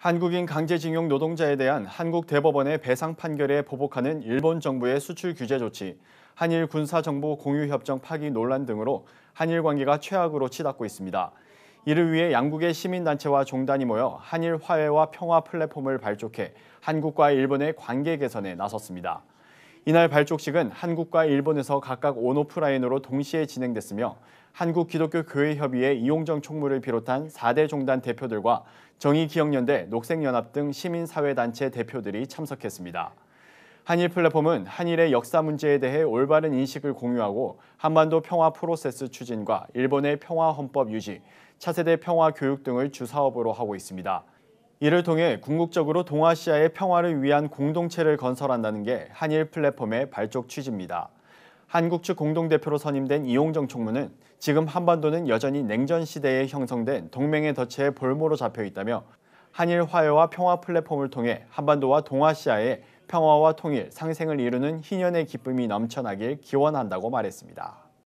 한국인 강제징용 노동자에 대한 한국 대법원의 배상 판결에 보복하는 일본 정부의 수출 규제 조치, 한일 군사정보 공유협정 파기 논란 등으로 한일 관계가 최악으로 치닫고 있습니다. 이를 위해 양국의 시민단체와 종단이 모여 한일 화해와 평화 플랫폼을 발족해 한국과 일본의 관계 개선에 나섰습니다. 이날 발족식은 한국과 일본에서 각각 온오프라인으로 동시에 진행됐으며 한국기독교교회협의회 이용정 총무를 비롯한 4대 종단 대표들과 정의기억연대, 녹색연합 등 시민사회단체 대표들이 참석했습니다. 한일 플랫폼은 한일의 역사 문제에 대해 올바른 인식을 공유하고 한반도 평화 프로세스 추진과 일본의 평화 헌법 유지, 차세대 평화 교육 등을 주사업으로 하고 있습니다. 이를 통해 궁극적으로 동아시아의 평화를 위한 공동체를 건설한다는 게 한일 플랫폼의 발족 취지입니다. 한국 측 공동대표로 선임된 이용정 총무는 지금 한반도는 여전히 냉전 시대에 형성된 동맹의 덫에 볼모로 잡혀 있다며 한일 화해와 평화 플랫폼을 통해 한반도와 동아시아의 평화와 통일, 상생을 이루는 희년의 기쁨이 넘쳐나길 기원한다고 말했습니다.